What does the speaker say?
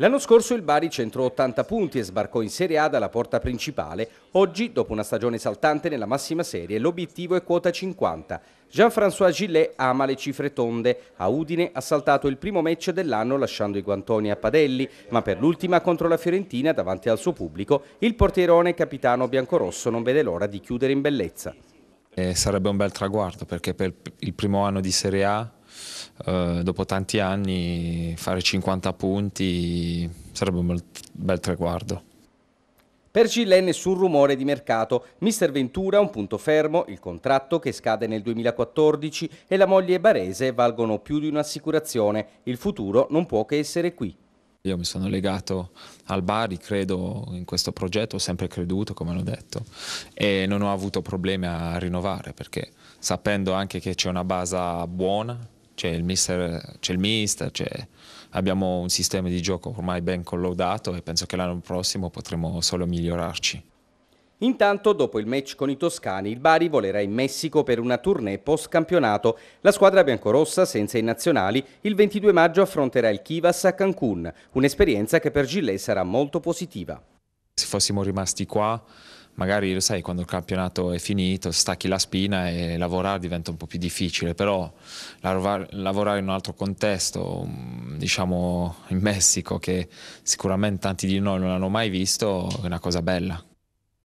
L'anno scorso il Bari centrò 80 punti e sbarcò in Serie A dalla porta principale. Oggi, dopo una stagione saltante nella massima serie, l'obiettivo è quota 50. Jean-François Gillet ama le cifre tonde. A Udine ha saltato il primo match dell'anno lasciando i guantoni a Padelli, ma per l'ultima contro la Fiorentina, davanti al suo pubblico, il portierone capitano biancorosso non vede l'ora di chiudere in bellezza. Eh, sarebbe un bel traguardo perché per il primo anno di Serie A eh, dopo tanti anni fare 50 punti sarebbe un bel, bel treguardo. Per Gillet nessun rumore di mercato, mister Ventura un punto fermo, il contratto che scade nel 2014 e la moglie barese valgono più di un'assicurazione, il futuro non può che essere qui. Io mi sono legato al Bari, credo in questo progetto, ho sempre creduto, come l'ho detto, e non ho avuto problemi a rinnovare perché sapendo anche che c'è una base buona, c'è il mister, c'è, il mister abbiamo un sistema di gioco ormai ben collaudato e penso che l'anno prossimo potremo solo migliorarci. Intanto, dopo il match con i toscani, il Bari volerà in Messico per una tournée post-campionato. La squadra biancorossa, senza i nazionali, il 22 maggio affronterà il Kivas a Cancun, un'esperienza che per Gillet sarà molto positiva. Se fossimo rimasti qua, magari lo sai quando il campionato è finito stacchi la spina e lavorare diventa un po' più difficile, però lavorare in un altro contesto, mm, diciamo in Messico che sicuramente tanti di noi non hanno mai visto, è una cosa bella.